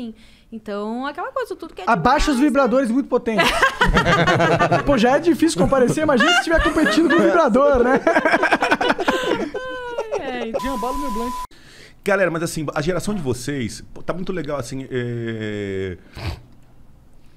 assim. Então, aquela coisa, tudo que é Abaixa demais, os vibradores né? muito potentes. Pô, já é difícil comparecer, imagina se estiver competindo com o vibrador, né? é. Jambalo meu blank. Galera, mas assim, a geração de vocês, tá muito legal, assim, é...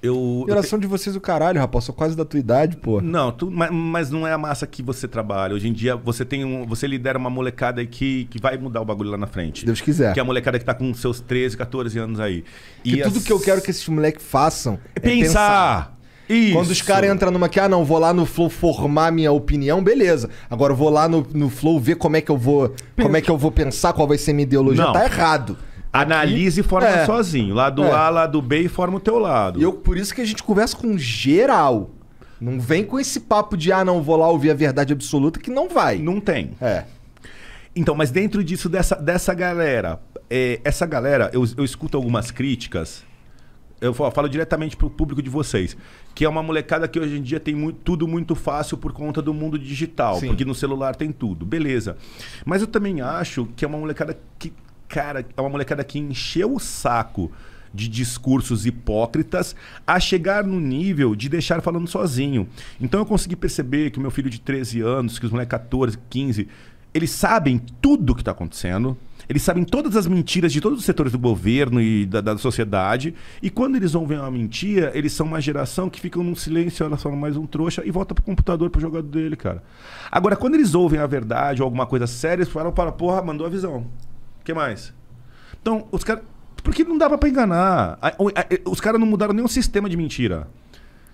Eu, Geração eu te... de vocês o caralho, rapaz. Sou quase da tua idade, pô. Não, tu, mas, mas, não é a massa que você trabalha. Hoje em dia você tem um, você lidera uma molecada aí que, que vai mudar o bagulho lá na frente. Deus quiser. Que é a molecada que tá com seus 13, 14 anos aí. E as... tudo que eu quero que esses moleques façam é pensar. pensar. Isso. Quando os caras entram numa que, ah, não, vou lá no Flow formar minha opinião, beleza. Agora eu vou lá no, no Flow ver como é que eu vou. Como é que eu vou pensar, qual vai ser minha ideologia. Não. Tá errado. Analise e forma é. sozinho. Lado é. A, lado B e forma o teu lado. E eu, por isso que a gente conversa com geral. Não vem com esse papo de, ah, não, vou lá ouvir a verdade absoluta, que não vai. Não tem. É. Então, mas dentro disso, dessa, dessa galera, é, essa galera, eu, eu escuto algumas críticas, eu falo, falo diretamente pro público de vocês, que é uma molecada que hoje em dia tem muito, tudo muito fácil por conta do mundo digital, Sim. porque no celular tem tudo, beleza. Mas eu também acho que é uma molecada que cara, é uma molecada que encheu o saco de discursos hipócritas a chegar no nível de deixar falando sozinho. Então eu consegui perceber que o meu filho de 13 anos, que os moleques 14, 15, eles sabem tudo o que está acontecendo. Eles sabem todas as mentiras de todos os setores do governo e da, da sociedade. E quando eles vão ver uma mentira, eles são uma geração que ficam num silêncio, olha só, mais um trouxa, e volta pro computador pro jogador dele, cara. Agora, quando eles ouvem a verdade ou alguma coisa séria, eles falam, para, porra, mandou a visão. O que mais? Então, os caras. Porque não dava para enganar. Os caras não mudaram nenhum sistema de mentira.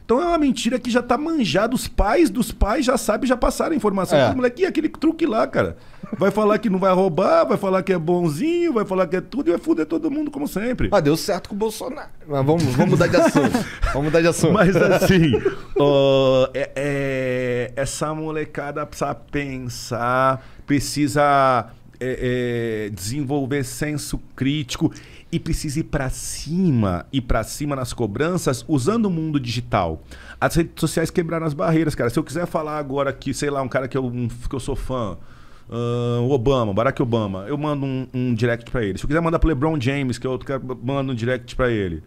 Então é uma mentira que já tá manjada, os pais dos pais já sabem, já passaram a informação. É. Moleque, e aquele truque lá, cara. Vai falar que não vai roubar, vai falar que é bonzinho, vai falar que é tudo e vai fuder todo mundo, como sempre. Ah, deu certo com o Bolsonaro. Mas vamos, vamos mudar de assunto. vamos mudar de assunto. Mas assim, é, é, essa molecada precisa pensar, precisa é, é, desenvolver senso crítico e precisa ir para cima e para cima nas cobranças usando o mundo digital. As redes sociais quebraram as barreiras, cara. Se eu quiser falar agora que, sei lá, um cara que eu, um, que eu sou fã, uh, Obama, Barack Obama, eu mando um, um direct para ele. Se eu quiser mandar pro LeBron James, que é outro cara, mando um direct para ele.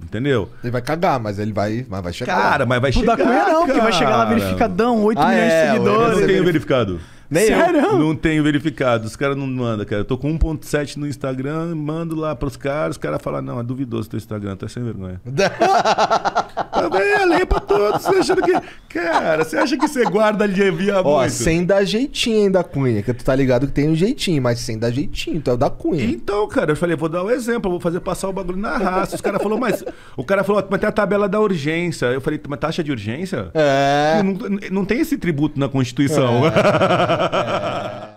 Entendeu? Ele vai cagar, mas ele vai, mas vai chegar. Cara, lá. mas vai Pô, chegar. Não dá com ele não, porque vai chegar lá verificadão, 8 ah, milhões é, de seguidores. Eu não tenho verificado. Nem Sério? eu não tenho verificado. Os caras não mandam, cara. Eu tô com 1.7 no Instagram, mando lá pros caras, os caras falam, não, é duvidoso teu Instagram, tá sem vergonha. É, a lei pra todos. Você achando que. Cara, você acha que você guarda alivia Ó, muito? sem dar jeitinho ainda, Cunha. Que tu tá ligado que tem um jeitinho, mas sem dar jeitinho, então é o da Cunha. Então, cara, eu falei, vou dar um exemplo, vou fazer passar o bagulho na raça. Os caras falou mas. O cara falou, mas tem a tabela da urgência. Eu falei, mas taxa de urgência? É. Não, não tem esse tributo na Constituição. É.